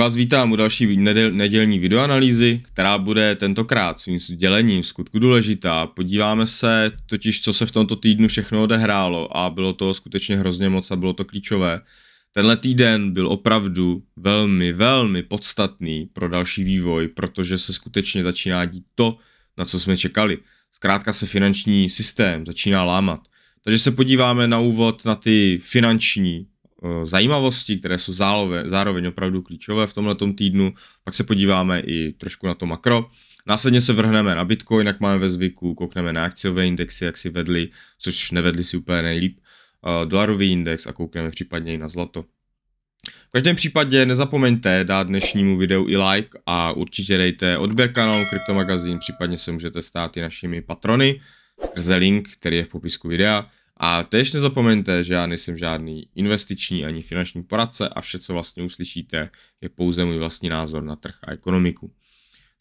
vás vítám u další nedělní videoanalýzy, která bude tentokrát svým dělením skutku důležitá. Podíváme se totiž, co se v tomto týdnu všechno odehrálo a bylo to skutečně hrozně moc a bylo to klíčové. Tenhle týden byl opravdu velmi, velmi podstatný pro další vývoj, protože se skutečně začíná dít to, na co jsme čekali. Zkrátka se finanční systém začíná lámat. Takže se podíváme na úvod na ty finanční Eh, zajímavosti, které jsou zároveň, zároveň opravdu klíčové v tomhle týdnu. Pak se podíváme i trošku na to makro. Následně se vrhneme na Bitcoin, jak máme ve zvyku, koukneme na akciové indexy, jak si vedli, což nevedli si úplně nejlíp, eh, dolarový index a koukneme případně i na zlato. V každém případě nezapomeňte dát dnešnímu videu i like a určitě dejte odběr kanálu Kryptomagazín, případně se můžete stát i našimi patrony skrze link, který je v popisku videa. A tež nezapomeňte, že já nejsem žádný investiční ani finanční poradce a vše, co vlastně uslyšíte, je pouze můj vlastní názor na trh a ekonomiku.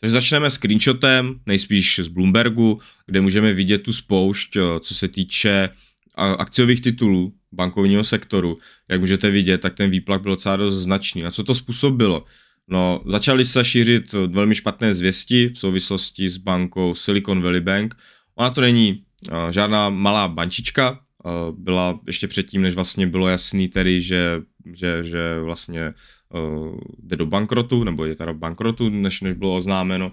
Takže začneme screenshotem, nejspíš z Bloombergu, kde můžeme vidět tu spoušť, eh, co se týče akciových titulů bankovního sektoru. Jak můžete vidět, tak ten výplak byl docela dost značný. A co to způsobilo? No, začaly se šířit velmi špatné zvěsti v souvislosti s bankou Silicon Valley Bank. Ona to není eh, žádná malá bančička, Eh, byla ještě předtím, než vlastně bylo jasný tedy, že, že, že vlastně uh, jde do bankrotu, nebo je teda bankrotu, než, než bylo oznámeno,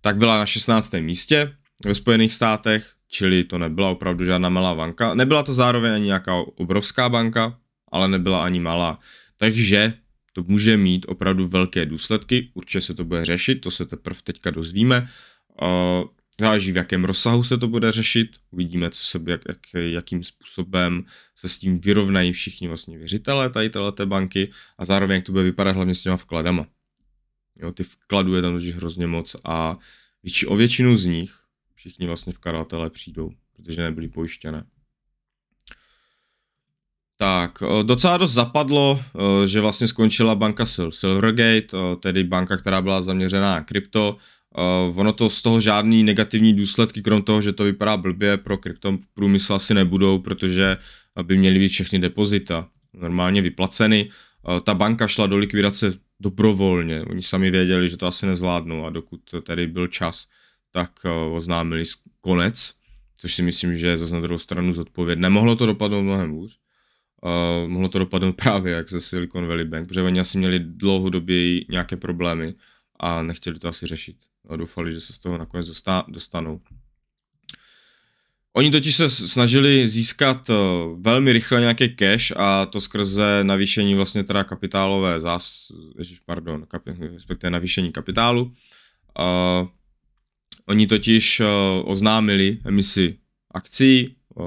tak byla na 16. místě ve Spojených státech, čili to nebyla opravdu žádná malá banka. Nebyla to zároveň ani nějaká obrovská banka, ale nebyla ani malá. Takže to může mít opravdu velké důsledky, určitě se to bude řešit, to se teprve teďka dozvíme. Uh, Záleží, v jakém rozsahu se to bude řešit, uvidíme, co se, jak, jak, jakým způsobem se s tím vyrovnají všichni vlastně věřitelé tady té banky a zároveň jak to bude vypadat hlavně s těma vkladama. Jo, ty vkladů je tam totiž hrozně moc a větši, o většinu z nich všichni vlastně vkladatelé přijdou, protože nebyly pojištěné. Tak, docela dost zapadlo, že vlastně skončila banka Silvergate, tedy banka, která byla zaměřená na krypto, Uh, ono to z toho žádný negativní důsledky, krom toho, že to vypadá blbě, pro kryptom průmysl asi nebudou, protože by měly být všechny depozita normálně vyplaceny. Uh, ta banka šla do likvidace dobrovolně, oni sami věděli, že to asi nezvládnou a dokud tady byl čas, tak uh, oznámili konec, což si myslím, že je zase na druhou stranu zodpovědné. Mohlo to dopadnout mnohem hůř, Uh, mohlo to dopadnout právě jak se Silicon Valley Bank, protože oni asi měli dlouhodobě nějaké problémy a nechtěli to asi řešit a doufali, že se z toho nakonec dostá, dostanou. Oni totiž se snažili získat eh, velmi rychle nějaký cash a to skrze navýšení vlastně teda kapitálové zás, ježiš, pardon, kap, respektive navýšení kapitálu. Uh, oni totiž uh, oznámili emisi akcí uh,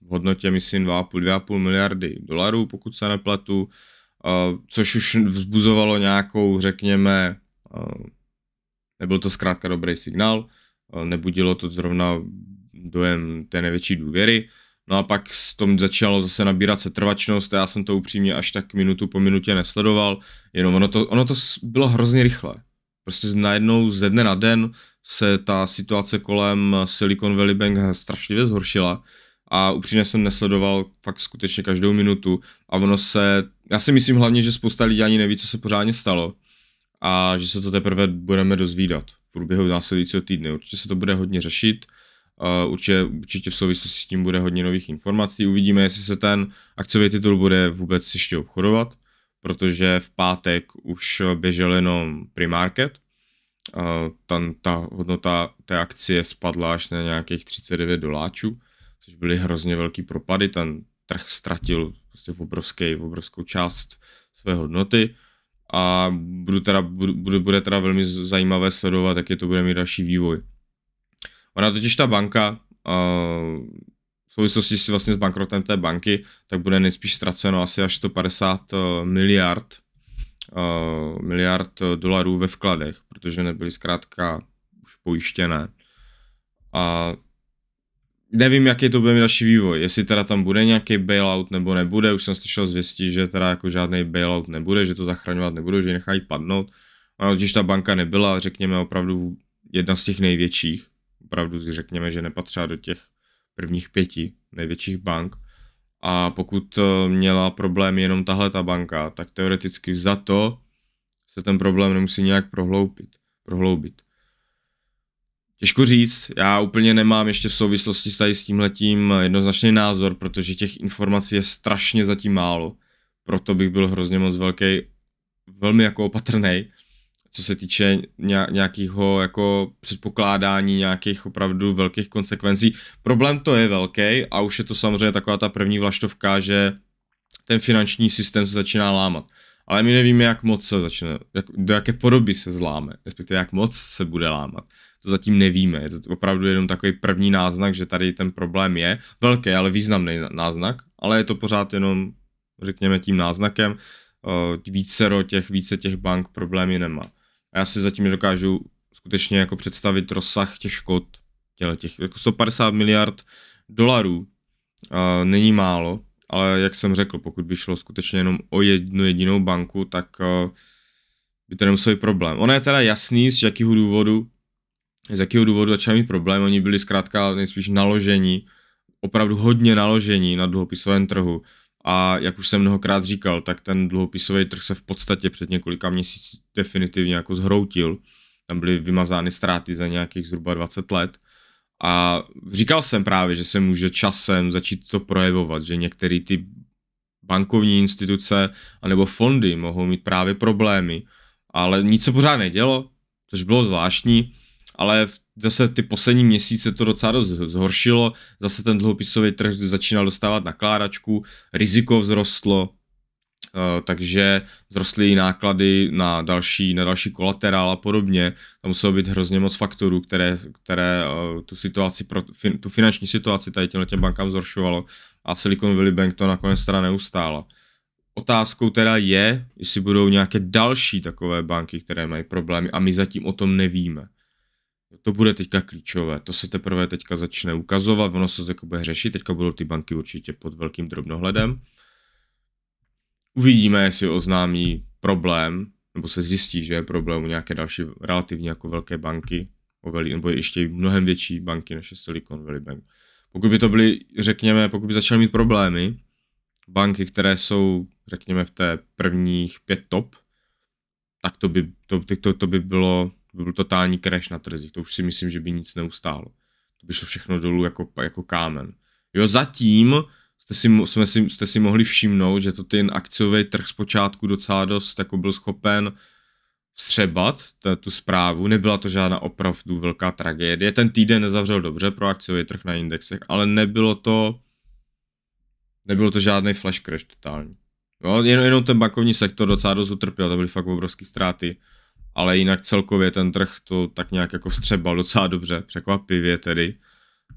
v hodnotě, myslím, 2,5 miliardy dolarů, pokud se nepletu, uh, což už vzbuzovalo nějakou, řekněme, uh, Nebyl to zkrátka dobrý signál, eh, nebudilo to zrovna dojem té největší důvěry. No a pak s tom začalo zase nabírat se trvačnost, já jsem to upřímně až tak minutu po minutě nesledoval, jenom ono to, ono to bylo hrozně rychle. Prostě najednou ze dne na den se ta situace kolem eh, Silicon Valley Bank strašlivě zhoršila a upřímně jsem nesledoval fakt skutečně každou minutu a ono se, já si myslím hlavně, že spousta lidí ani neví, co se pořádně stalo a že se to teprve budeme dozvídat v průběhu následujícího týdne. Určitě se to bude hodně řešit, určitě, určitě v souvislosti s tím bude hodně nových informací. Uvidíme, jestli se ten akciový titul bude vůbec ještě obchodovat, protože v pátek už běžel jenom primarket. Tam ta hodnota té akcie spadla až na nějakých 39 doláčů, což byly hrozně velký propady. Ten trh ztratil prostě v obrovské, v obrovskou část své hodnoty a budu teda, budu, bude, bude teda velmi zajímavé sledovat, jaký to bude mít další vývoj. Ona totiž ta banka, uh, v souvislosti s vlastně s bankrotem té banky, tak bude nejspíš ztraceno asi až 150 e, miliard uh, miliard dolarů ve vkladech, protože nebyly zkrátka už pojištěné. A nevím, jaký to bude mít další vývoj, jestli teda tam bude nějaký bailout nebo nebude, už jsem slyšel zvěstí, že teda jako žádný bailout nebude, že to zachraňovat nebude, že ji nechají padnout. A když ta banka nebyla, řekněme opravdu jedna z těch největších, opravdu si řekněme, že nepatřila do těch prvních pěti největších bank, a pokud eh, měla problém jenom tahle ta banka, tak teoreticky za to se ten problém nemusí nějak prohloubit. prohloubit. Těžko říct, já úplně nemám ještě v souvislosti s tady s tímhletím jednoznačný názor, protože těch informací je strašně zatím málo. Proto bych byl hrozně moc velký, velmi jako opatrný, co se týče nějakého jako předpokládání nějakých opravdu velkých konsekvencí. Problém to je velký a už je to samozřejmě taková ta první vlaštovka, že ten finanční systém se začíná lámat. Ale my nevíme, jak moc se začne, jak, do jaké podoby se zláme, respektive jak moc se bude lámat to zatím nevíme. Je to opravdu jenom takový první náznak, že tady ten problém je. Velký, ale významný náznak, ale je to pořád jenom, řekněme, tím náznakem. více těch, více těch bank problémy nemá. A já si zatím dokážu skutečně jako představit rozsah těch škod, těch, jako 150 miliard dolarů, není málo, ale jak jsem řekl, pokud by šlo skutečně jenom o jednu jedinou banku, tak by to nemusel být problém. Ono je teda jasný, z jakého důvodu z jakého důvodu začali mít problém, oni byli zkrátka nejspíš naložení, opravdu hodně naložení na dluhopisovém trhu. A jak už jsem mnohokrát říkal, tak ten dluhopisový trh se v podstatě před několika měsíci definitivně jako zhroutil. Tam byly vymazány ztráty za nějakých zhruba 20 let. A říkal jsem právě, že se může časem začít to projevovat, že některé ty bankovní instituce anebo fondy mohou mít právě problémy, ale nic se pořád nedělo, což bylo zvláštní ale zase ty poslední měsíce to docela dost zhoršilo, zase ten dluhopisový trh začínal dostávat nakládačku, riziko vzrostlo, eh, takže vzrostly i náklady na další, na další kolaterál a podobně. Tam muselo být hrozně moc faktorů, které, které eh, tu, situaci, tu finanční situaci tady těmhle těm bankám zhoršovalo a Silicon Valley Bank to nakonec teda neustála. Otázkou teda je, jestli budou nějaké další takové banky, které mají problémy a my zatím o tom nevíme to bude teďka klíčové, to se teprve teďka začne ukazovat, ono se to jako bude řešit, teďka budou ty banky určitě pod velkým drobnohledem. Uvidíme, jestli oznámí problém, nebo se zjistí, že je problém u nějaké další relativně jako velké banky, nebo ještě mnohem větší banky než je Silicon Valley Bank. Pokud by to byly, řekněme, pokud by začaly mít problémy, banky, které jsou, řekněme, v té prvních pět top, tak to by, to, to, to by bylo to by byl totální crash na trzích, to už si myslím, že by nic neustálo. To by šlo všechno dolů jako, jako kámen. Jo, zatím jste si, jsme si, jste si mohli všimnout, že to ten akciový trh zpočátku docela dost jako byl schopen vstřebat t- tu zprávu. Nebyla to žádná opravdu velká tragédie. Ten týden nezavřel dobře pro akciový trh na indexech, ale nebylo to nebylo to žádný flash crash totální. Jo, jen, jenom ten bankovní sektor docela dost utrpěl, to byly fakt obrovské ztráty ale jinak celkově ten trh to tak nějak jako vstřebal docela dobře, překvapivě tedy.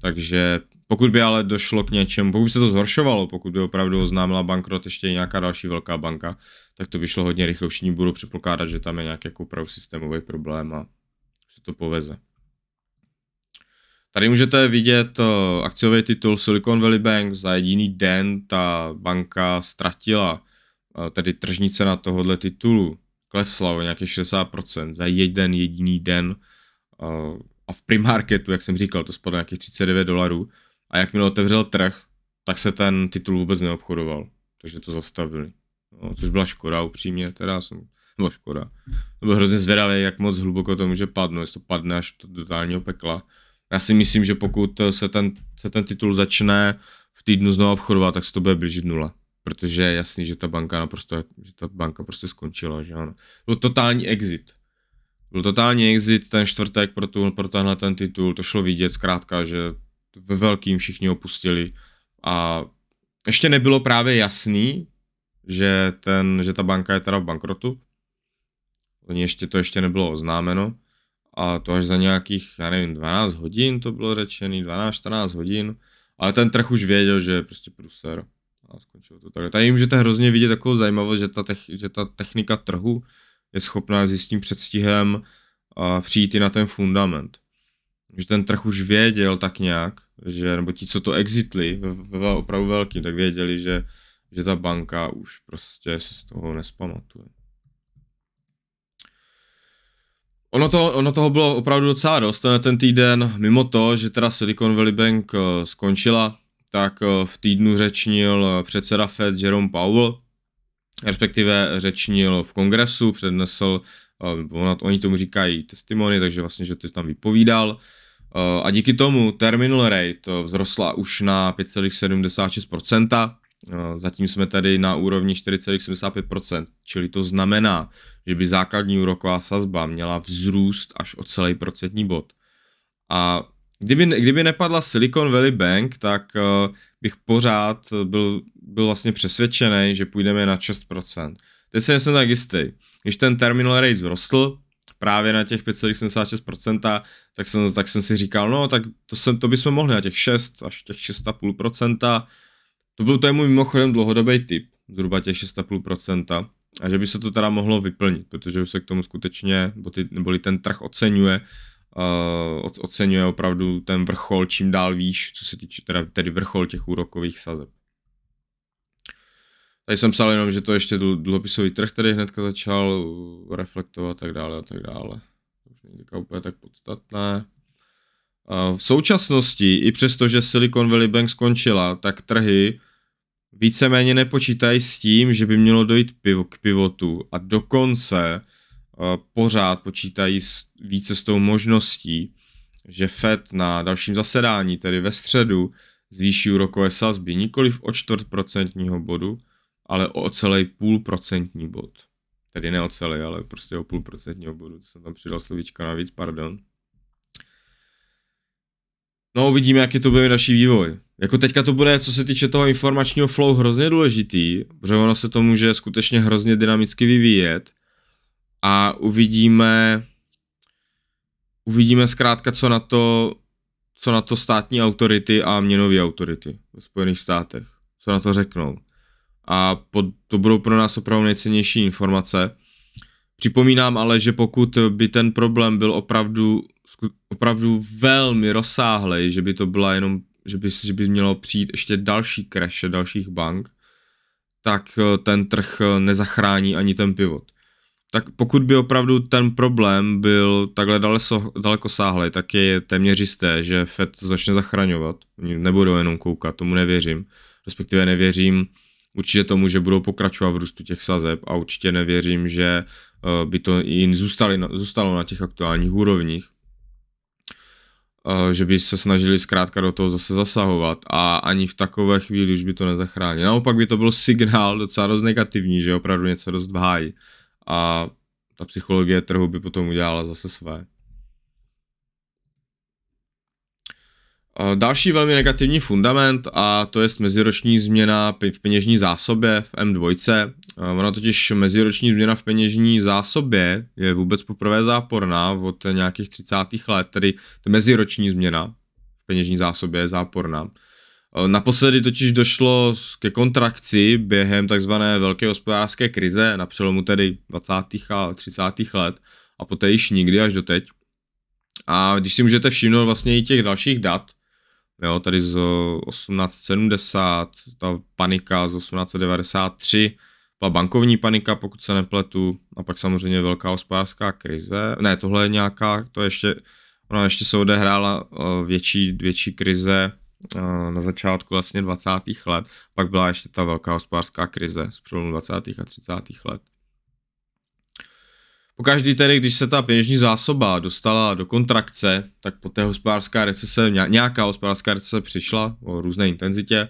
Takže pokud by ale došlo k něčemu, pokud by se to zhoršovalo, pokud by opravdu oznámila bankrot ještě nějaká další velká banka, tak to by šlo hodně rychle. Všichni budou předpokládat, že tam je nějaký jako opravdu systémový problém a se to poveze. Tady můžete vidět eh, akciový titul Silicon Valley Bank. Za jediný den ta banka ztratila eh, tedy tržnice na tohohle titulu klesla o nějaké 60% za jeden jediný den eh, a v primarketu, jak jsem říkal, to spadlo nějakých 39 dolarů a jakmile otevřel trh, tak se ten titul vůbec neobchodoval, takže to zastavili. No, což byla škoda upřímně, teda jsem, byla škoda. To byl hrozně zvědavý, jak moc hluboko to může padnout, jestli to padne až do totálního pekla. Já si myslím, že pokud se ten, se ten titul začne v týdnu znovu obchodovat, tak se to bude blížit nula protože je jasný, že ta banka naprosto, že ta banka prostě skončila, že ano. Byl totální exit. Byl totální exit ten čtvrtek pro, tu, pro tenhle ten titul, to šlo vidět zkrátka, že ve velkým všichni opustili a ještě nebylo právě jasný, že, ten, že ta banka je teda v bankrotu. Oni ještě to ještě nebylo oznámeno a to až za nějakých, já nevím, 12 hodin to bylo řečený, 12-14 hodin, ale ten trh už věděl, že je prostě pruser a skončilo to takhle. Tady můžete hrozně vidět takovou zajímavost, že ta, tech, že ta technika trhu je schopná s tím předstihem a přijít i na ten fundament. Že ten trh už věděl tak nějak, že, nebo ti, co to exitli ve, ve opravdu velkým, tak věděli, že, že ta banka už prostě se z toho nespamatuje. Ono, to, ono toho bylo opravdu docela dost, ten, ten týden, mimo to, že teda Silicon Valley Bank eh, skončila, tak eh, v týdnu řečnil eh, předseda Fed Jerome Powell, respektive řečnil v kongresu, přednesl, eh, oni tomu říkají testimony, takže vlastně, že to tam vypovídal. A díky tomu terminal rate vzrostla už na 5,76%, zatím jsme tady na úrovni 4,75%, čili to znamená, že by základní úroková sazba měla vzrůst až o celý procentní bod. A kdyby, kdyby nepadla Silicon Valley Bank, tak uh, bych pořád byl, byl vlastně přesvědčený, že půjdeme na 6%. Teď si nejsem tak jistý. Když ten terminal rate vzrostl právě na těch 5,76%, tak jsem, tak jsem si říkal, no tak to, jsem, to bychom mohli na těch 6 až těch 6,5%. To byl to je můj mimochodem dlouhodobý typ, zhruba těch 6,5%. A že by se to teda mohlo vyplnit, protože už se k tomu skutečně, nebo ty, neboli ten trh oceňuje, uh, oceňuje opravdu ten vrchol čím dál výš, co se týče teda, tedy vrchol těch úrokových sazeb. Tady jsem psal jenom, že to ještě dluhopisový trh tady hnedka začal reflektovat a tak dále a tak dále. To už není úplně tak podstatné. Eh, v současnosti, i přesto, že Silicon Valley Bank skončila, tak trhy víceméně nepočítají s tím, že by mělo dojít k pivotu a dokonce Eh, pořád počítají s, více s tou možností, že Fed na dalším zasedání, tedy ve středu, zvýší úrokové sazby v o čtvrt procentního bodu, ale o celý půl procentní bod. Tedy ne o celý, ale prostě o půl procentního bodu. To jsem tam přidal slovíčka navíc, pardon. No uvidíme, jaký to bude další vývoj. Jako teďka to bude, co se týče toho informačního flow, hrozně důležitý, protože ono se to může skutečně hrozně dynamicky vyvíjet a uvidíme, uvidíme zkrátka, co na to, co na to státní autority a měnové autority ve Spojených státech, co na to řeknou. A pod, to budou pro nás opravdu nejcennější informace. Připomínám ale, že pokud by ten problém byl opravdu, opravdu velmi rozsáhlý, že by to byla jenom, že by, že by mělo přijít ještě další crash dalších bank, tak eh, ten trh eh, nezachrání ani ten pivot tak pokud by opravdu ten problém byl takhle daleko, daleko sáhlej, tak je téměř jisté, že FED začne zachraňovat. Nebudou jenom koukat, tomu nevěřím. Respektive nevěřím určitě tomu, že budou pokračovat v růstu těch sazeb a určitě nevěřím, že eh, by to jim zůstali, zůstalo na těch aktuálních úrovních. Eh, že by se snažili zkrátka do toho zase zasahovat a ani v takové chvíli už by to nezachránilo. Naopak by to byl signál docela dost negativní, že opravdu něco dost vhájí a ta psychologie trhu by potom udělala zase své. Další velmi negativní fundament a to je meziroční změna v peněžní zásobě v M2. Ona totiž meziroční změna v peněžní zásobě je vůbec poprvé záporná od nějakých 30. let, tedy ta meziroční změna v peněžní zásobě je záporná. Eh, naposledy totiž došlo ke kontrakci během takzvané velké hospodářské krize na přelomu tedy 20. a 30. let a poté již nikdy až doteď. A když si můžete všimnout vlastně i těch dalších dat, jo, tady z 1870, ta panika z 1893, byla bankovní panika, pokud se nepletu, a pak samozřejmě velká hospodářská krize. Ne, tohle je nějaká, to ještě, ona ještě se odehrála eh, větší, větší krize Eh, na začátku vlastně 20. let, pak byla ještě ta velká hospodářská krize z přelomu 20. a 30. let. každý tedy, když se ta peněžní zásoba dostala do kontrakce, tak po té hospodářská recese, nějaká hospodářská recese přišla o různé intenzitě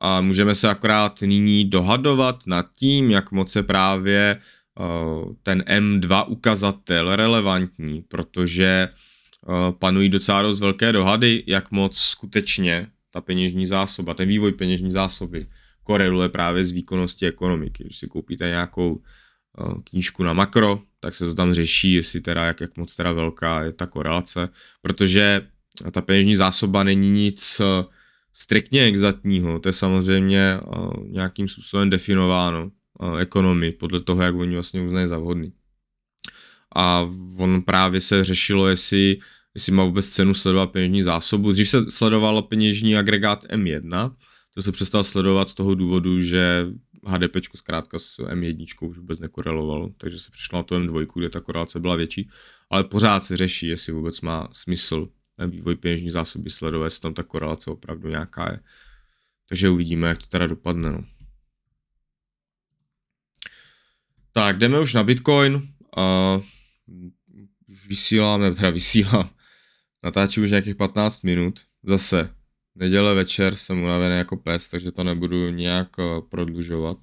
a můžeme se akorát nyní dohadovat nad tím, jak moc je právě eh, ten M2 ukazatel relevantní, protože uh, Eh, panují docela dost velké dohady, jak moc skutečně ta peněžní zásoba, ten vývoj peněžní zásoby koreluje právě s výkonností ekonomiky. Když si koupíte nějakou eh, knížku na makro, tak se to tam řeší, jestli teda jak, jak moc teda velká je ta korelace, protože ta peněžní zásoba není nic eh, striktně exaktního, to je samozřejmě nějakým způsobem definováno ekonomii podle toho, jak oni vlastně uznají za vhodný a on právě se řešilo, jestli, jestli má vůbec cenu sledovat peněžní zásobu. Dřív se sledoval peněžní agregát M1, to se přestal sledovat z toho důvodu, že HDP zkrátka s M1 už vůbec nekorelovalo, takže se přišlo na to M2, kde ta korelace byla větší, ale pořád se řeší, jestli vůbec má smysl vývoj peněžní zásoby sledovat, jestli tam ta korelace opravdu nějaká je. Takže uvidíme, jak to teda dopadne. No. Tak, jdeme už na Bitcoin. Uh, už vysílám, nebo teda vysílám, natáčím už nějakých 15 minut, zase neděle večer jsem unavený jako pes, takže to nebudu nějak eh, prodlužovat.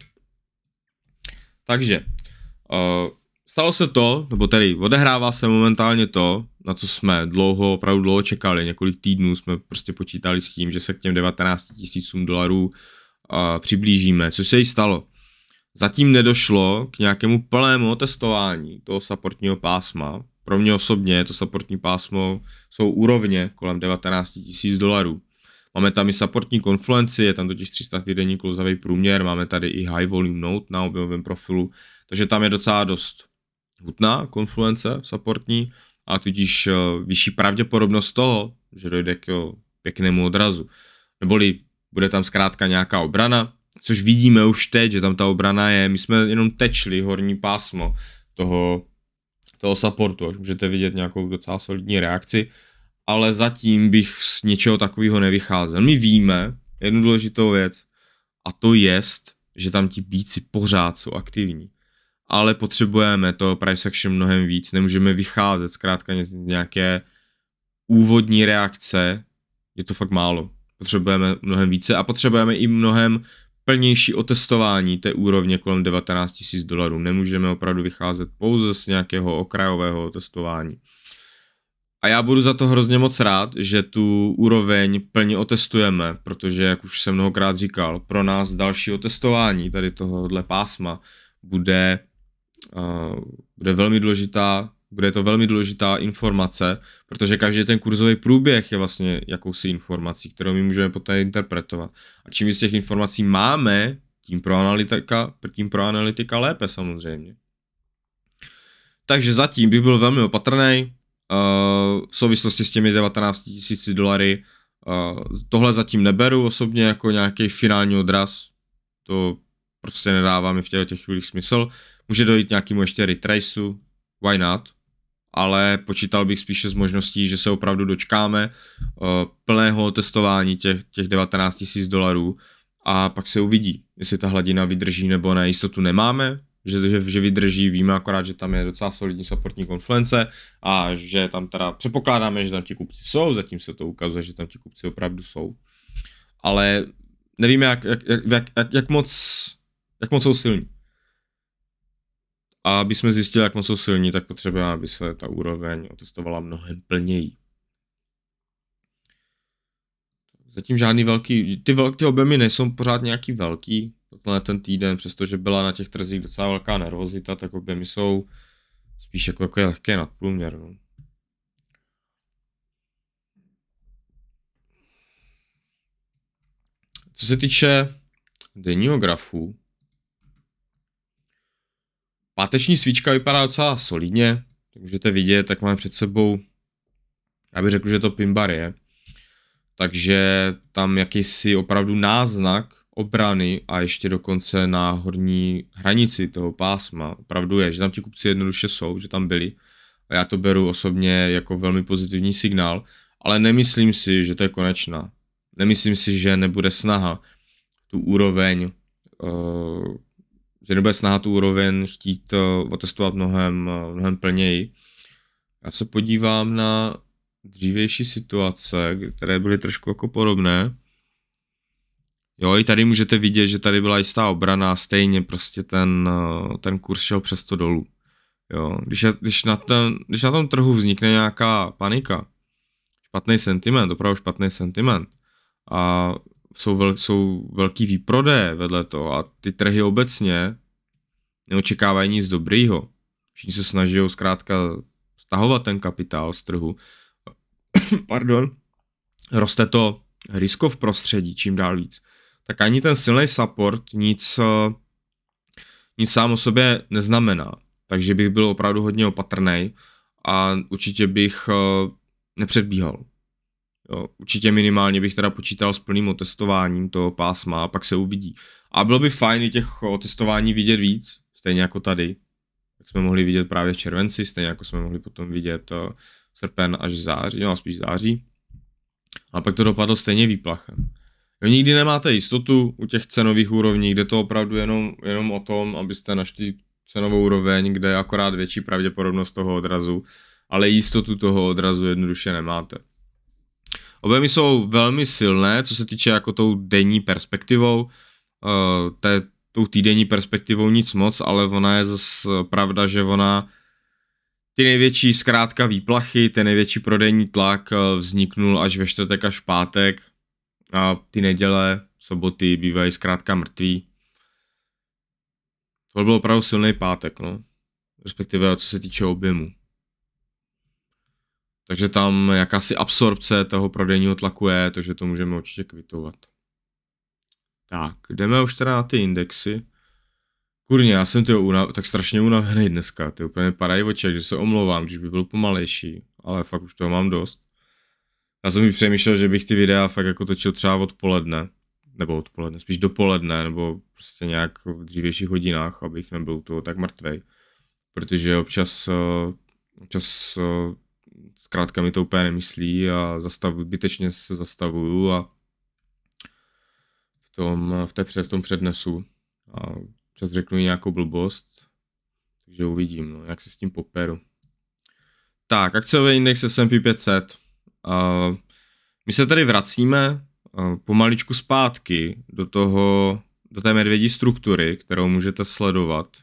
Takže, uh, stalo se to, nebo tedy odehrává se momentálně to, na co jsme dlouho, opravdu dlouho čekali, několik týdnů jsme prostě počítali s tím, že se k těm 19 tisícům dolarů uh, přiblížíme, Co se jí stalo. Zatím nedošlo k nějakému plnému testování toho supportního pásma. Pro mě osobně to supportní pásmo jsou úrovně kolem 19 000 dolarů. Máme tam i supportní konfluenci, je tam totiž 300 týdenní kluzavý průměr, máme tady i high volume note na objemovém profilu, takže tam je docela dost hutná konfluence supportní a tudíž eh, vyšší pravděpodobnost toho, že dojde k pěknému odrazu. Neboli bude tam zkrátka nějaká obrana, což vidíme už teď, že tam ta obrana je, my jsme jenom tečli horní pásmo toho, toho supportu, až můžete vidět nějakou docela solidní reakci, ale zatím bych z něčeho takového nevycházel. My víme jednu důležitou věc a to jest, že tam ti bíci pořád jsou aktivní. Ale potřebujeme to price action mnohem víc, nemůžeme vycházet zkrátka nějaké úvodní reakce, je to fakt málo. Potřebujeme mnohem více a potřebujeme i mnohem plnější otestování té úrovně kolem 19 000 dolarů. Nemůžeme opravdu vycházet pouze z nějakého okrajového testování. A já budu za to hrozně moc rád, že tu úroveň plně otestujeme, protože, jak už jsem mnohokrát říkal, pro nás další otestování tady tohohle pásma bude, uh, bude velmi důležitá bude to velmi důležitá informace, protože každý ten kurzový průběh je vlastně jakousi informací, kterou my můžeme poté interpretovat. A čím z těch informací máme, tím pro analytika, tím pro analytika lépe samozřejmě. Takže zatím bych byl velmi opatrný uh, v souvislosti s těmi 19 000 dolary. Uh, tohle zatím neberu osobně jako nějaký finální odraz. To prostě nedává mi v těch chvílích smysl. Může dojít nějakému ještě retraceu, why not? ale počítal bych spíše s možností, že se opravdu dočkáme eh, plného testování těch, těch 19 000 dolarů a pak se uvidí, jestli ta hladina vydrží nebo ne. Jistotu nemáme, že, že, že vydrží, víme akorát, že tam je docela solidní supportní konfluence a že tam teda předpokládáme, že tam ti kupci jsou, zatím se to ukazuje, že tam ti kupci opravdu jsou. Ale nevíme, jak, jak, jak, jak, jak, moc, jak moc jsou silní. A aby jsme zjistili, jak moc jsou silní, tak potřebujeme, aby se ta úroveň otestovala mnohem plněji. Zatím žádný velký, ty, velký, ty objemy nejsou pořád nějaký velký, tenhle ten týden, přestože byla na těch trzích docela velká nervozita, tak objemy jsou spíš jako, jako je lehké nadprůměr. No. Co se týče denního grafu, Páteční svíčka vypadá docela solidně, jak můžete vidět, tak máme před sebou, já bych řekl, že to Pimbar je. Takže tam jakýsi opravdu náznak obrany a ještě dokonce na horní hranici toho pásma. Opravdu je, že tam ti kupci jednoduše jsou, že tam byli. A já to beru osobně jako velmi pozitivní signál, ale nemyslím si, že to je konečná. Nemyslím si, že nebude snaha tu úroveň uh, že nebude snaha tu úroveň chtít eh, otestovat mnohem, eh, mnohem plněji. Já se podívám na dřívější situace, které byly trošku jako podobné. Jo, i tady můžete vidět, že tady byla jistá obrana a stejně prostě ten, eh, ten kurz šel přesto dolů. Jo, když, když, na ten, když na tom trhu vznikne nějaká panika, špatný sentiment, opravdu špatný sentiment, a jsou, vel, jsou velký výprodé vedle toho a ty trhy obecně neočekávají nic dobrýho. Všichni se snaží zkrátka stahovat ten kapitál z trhu. Pardon. Roste to risko v prostředí čím dál víc. Tak ani ten silný support nic, eh, nic sám o sobě neznamená. Takže bych byl opravdu hodně opatrný a určitě bych eh, nepředbíhal. Jo, určitě minimálně bych teda počítal s plným otestováním toho pásma a pak se uvidí. A bylo by fajn i těch otestování vidět víc, stejně jako tady. Jak jsme mohli vidět právě v červenci, stejně jako jsme mohli potom vidět eh, srpen až září, no spíš září. A pak to dopadlo stejně výplachem. Jo, nikdy nemáte jistotu u těch cenových úrovní, kde to opravdu jenom, jenom o tom, abyste našli cenovou úroveň, kde je akorát větší pravděpodobnost toho odrazu, ale jistotu toho odrazu jednoduše nemáte. Objemy jsou velmi silné, co se týče jako tou denní perspektivou, uh, té, tou týdenní perspektivou nic moc, ale ona je zase pravda, že ona ty největší zkrátka výplachy, ten největší prodejní tlak eh, vzniknul až ve čtvrtek až v pátek a ty neděle, soboty bývají zkrátka mrtví. To byl opravdu silný pátek, no. Respektive co se týče objemu. Takže tam jakási absorpce toho prodejního tlaku je, takže to můžeme určitě kvitovat. Tak, jdeme už teda na ty indexy. Kurně, já jsem to unav, tak strašně unavený dneska, ty úplně padají oči, že se omlouvám, když by byl pomalejší, ale fakt už toho mám dost. Já jsem mi přemýšlel, že bych ty videa fakt jako točil třeba odpoledne, nebo odpoledne, spíš dopoledne, nebo prostě nějak v dřívějších hodinách, abych nebyl toho tak mrtvej. Protože občas, eh, občas eh, zkrátka mi to úplně nemyslí a zastavu, bytečně se zastavuju a v, tom, v, té, v tom přednesu a čas řeknu i nějakou blbost, takže uvidím, no, jak se s tím poperu. Tak, akciový index S&P 500. A my se tady vracíme pomaličku zpátky do toho, do té medvědí struktury, kterou můžete sledovat,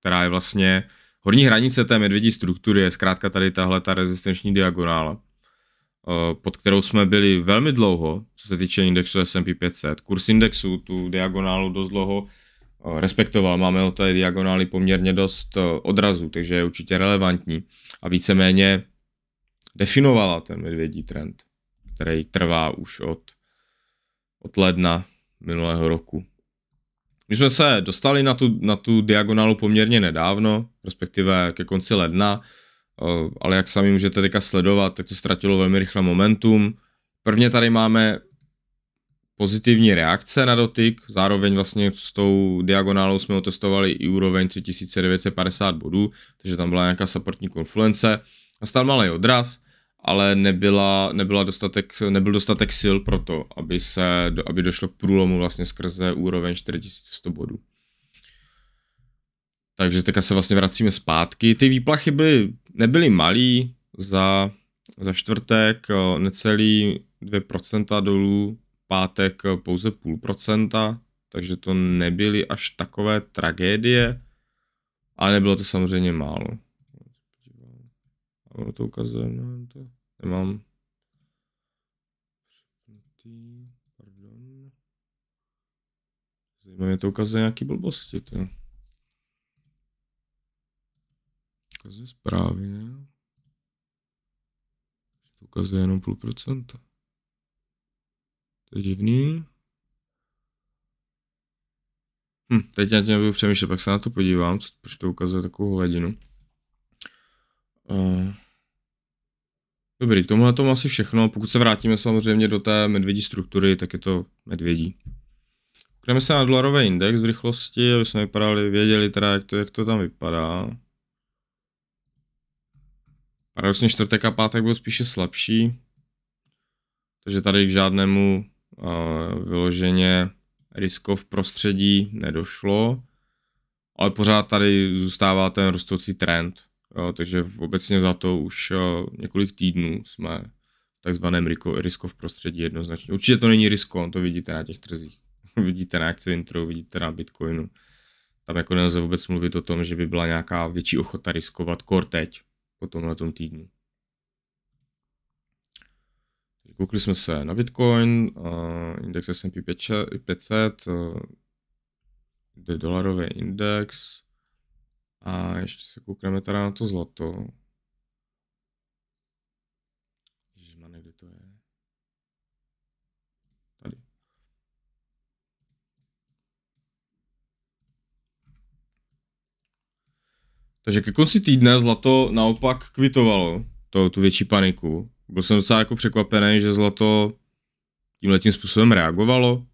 která je vlastně Horní hranice té medvědí struktury je zkrátka tady tahle ta rezistenční diagonála, eh, pod kterou jsme byli velmi dlouho, co se týče indexu S&P 500. Kurs indexu tu diagonálu dost dlouho eh, respektoval. Máme o té diagonály poměrně dost eh, odrazu, takže je určitě relevantní a víceméně definovala ten medvědí trend, který trvá už od, od ledna minulého roku. My jsme se dostali na tu, na tu diagonálu poměrně nedávno, respektive ke konci ledna, eh, ale jak sami můžete teďka sledovat, tak to ztratilo velmi rychle momentum. Prvně tady máme pozitivní reakce na dotyk, zároveň vlastně s tou diagonálou jsme otestovali i úroveň 3950 bodů, takže tam byla nějaká supportní konfluence. Nastal malý odraz, ale nebyla, nebyla dostatek, nebyl dostatek sil pro to, aby, se, aby došlo k průlomu vlastně skrze úroveň 4100 bodů. Takže teďka se vlastně vracíme zpátky. Ty výplachy byly, nebyly malý za, za čtvrtek, eh, necelý 2% dolů, pátek eh, pouze půl procenta, takže to nebyly až takové tragédie, ale nebylo to samozřejmě málo. ono to ukazuje, no, to nemám. Pardon. Zajímavé to ukazuje nějaký blbosti. To. ukazuje správně. To ukazuje jenom půl procenta. To je divný. Hm, teď já tě nebudu přemýšlet, pak se na to podívám, co, proč to ukazuje takovou hladinu. Uh, dobrý, k tomuhle tomu asi všechno. Pokud se vrátíme samozřejmě do té medvědí struktury, tak je to medvědí. Koukneme se na dolarový index v rychlosti, aby jsme vypadali, věděli teda, jak to, jak to tam vypadá. Paradoxně čtvrtek a pátek byl spíše slabší, takže tady k žádnému uh, vyloženě v prostředí nedošlo, ale pořád tady zůstává ten rostoucí trend, jo, takže obecně za to už uh, několik týdnů jsme v takzvaném v prostředí jednoznačně. Určitě to není risko, to vidíte na těch trzích, vidíte na akci intro, vidíte na bitcoinu. Tam jako nelze vůbec mluvit o tom, že by byla nějaká větší ochota riskovat kor teď po tomhle tom týdnu. Koukli jsme se na Bitcoin, uh, index S&P 500, uh, dolarový index a ještě se koukneme teda na to zlato. Takže ke konci týdne zlato naopak kvitovalo to, tu větší paniku. Byl jsem docela jako překvapený, že zlato tímhle tím způsobem reagovalo,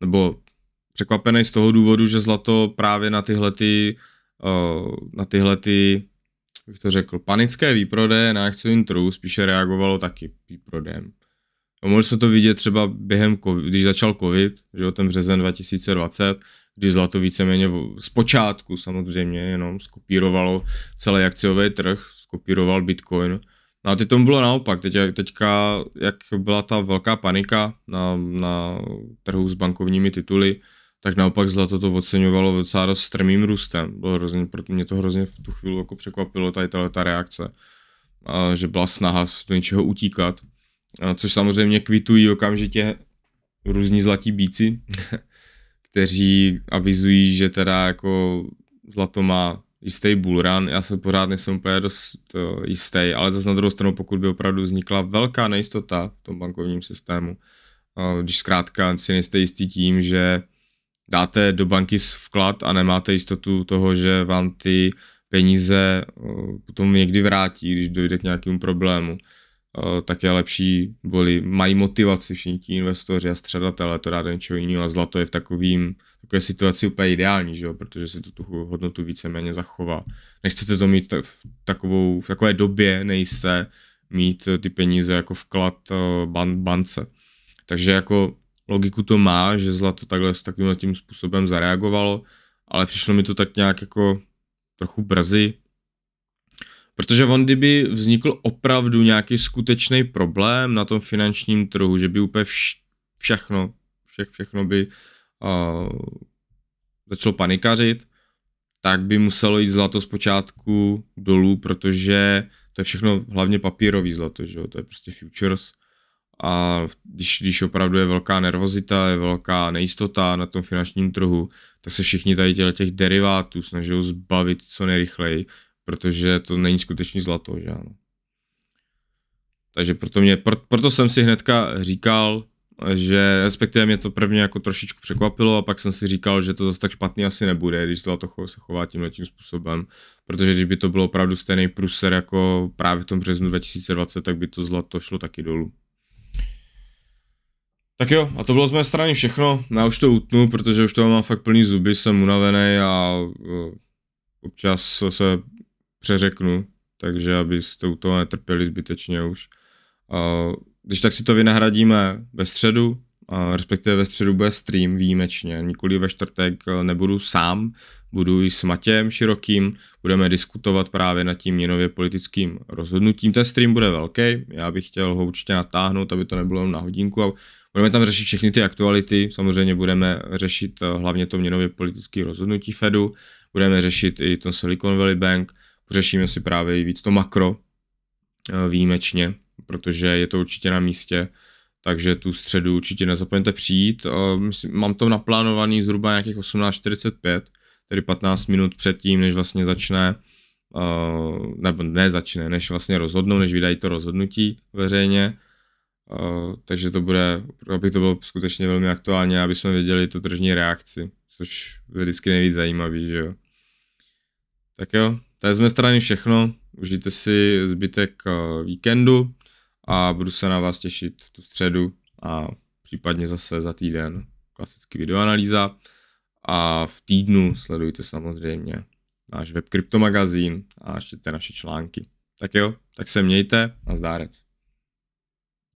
nebo překvapený z toho důvodu, že zlato právě na tyhle ty, eh, na tyhle ty, jak to řekl, panické výprodeje na akciovém trhu spíše reagovalo taky výprodem. No, mohli jsme to vidět třeba během, COVID, když začal covid, že o ten březen 2020, kdy zlato víceméně z počátku samozřejmě jenom skopírovalo celý akciový trh, skopíroval Bitcoin. No a teď tomu bylo naopak, teď, teďka jak byla ta velká panika na, na trhu s bankovními tituly, tak naopak zlato to oceňovalo docela dost strmým růstem. Bylo hrozně, proto mě to hrozně v tu chvíli jako překvapilo, tady tato, ta reakce, a, že byla snaha do něčeho utíkat, a, což samozřejmě kvitují okamžitě různí zlatí bíci, kteří avizují, že teda jako zlato má jistý bullrun, já se pořád nejsem úplně dost eh, jistý, ale zase na druhou stranu, pokud by opravdu vznikla velká nejistota v tom bankovním systému, eh, když zkrátka si nejste jistý tím, že dáte do banky vklad a nemáte jistotu toho, že vám ty peníze eh, potom někdy vrátí, když dojde k nějakému problému, Eh, tak je lepší, boli, mají motivaci všichni ti investoři a středatelé to dát do něčeho jiného a zlato je v takovým, takové situaci úplně ideální, že jo? protože si to tu hodnotu víceméně zachová. Nechcete to mít v, takovou, v takové době, nejste mít eh, ty peníze jako vklad eh, ban, bance. Takže jako logiku to má, že zlato takhle s takovým tím způsobem zareagovalo, ale přišlo mi to tak nějak jako trochu brzy, Protože on, kdyby vznikl opravdu nějaký skutečný problém na tom finančním trhu, že by úplně vš- všechno, vše- všechno by uh, začalo panikařit, tak by muselo jít zlato zpočátku dolů, protože to je všechno hlavně papírový zlato, že jo? to je prostě futures. A když, když opravdu je velká nervozita, je velká nejistota na tom finančním trhu, tak se všichni tady těch derivátů snaží zbavit co nejrychleji, protože to není skutečně zlato, že ano. Takže proto, mě, proto jsem si hnedka říkal, že respektive mě to prvně jako trošičku překvapilo a pak jsem si říkal, že to zase tak špatný asi nebude, když zlato se chová tímhle tím způsobem, protože když by to bylo opravdu stejný pruser jako právě v tom březnu 2020, tak by to zlato šlo taky dolů. Tak jo, a to bylo z mé strany všechno, já už to utnu, protože už to mám fakt plný zuby, jsem unavený a eh, občas se přeřeknu, takže aby u toho netrpěli zbytečně už. A když tak si to vynahradíme ve středu, a respektive ve středu bude stream výjimečně, nikoli ve čtvrtek eh, nebudu sám, budu i s Matějem Širokým, budeme diskutovat právě nad tím měnově politickým rozhodnutím. Ten stream bude velký, já bych chtěl ho určitě natáhnout, aby to nebylo na hodinku a budeme tam řešit všechny ty aktuality, samozřejmě budeme řešit eh, hlavně to měnově politické rozhodnutí Fedu, budeme řešit i ten Silicon Valley Bank, Řešíme si právě i víc to makro eh, výjimečně, protože je to určitě na místě, takže tu středu určitě nezapomeňte přijít. Eh, mám to naplánovaný zhruba nějakých 18.45, tedy 15 minut předtím, než vlastně začne, eh, nebo ne začne, než vlastně rozhodnou, než vydají to rozhodnutí veřejně. takže to bude, aby to bylo skutečně velmi aktuálně, aby jsme věděli to tržní reakci, což je vždycky nejvíc zajímavý, že jo. Tak jo, to je z mé strany všechno. Užijte si zbytek eh, víkendu a budu se na vás těšit v tu středu a případně zase za týden klasický videoanalýza. A v týdnu sledujte samozřejmě náš web Kryptomagazín a ještě naše články. Tak jo, tak se mějte a zdárec.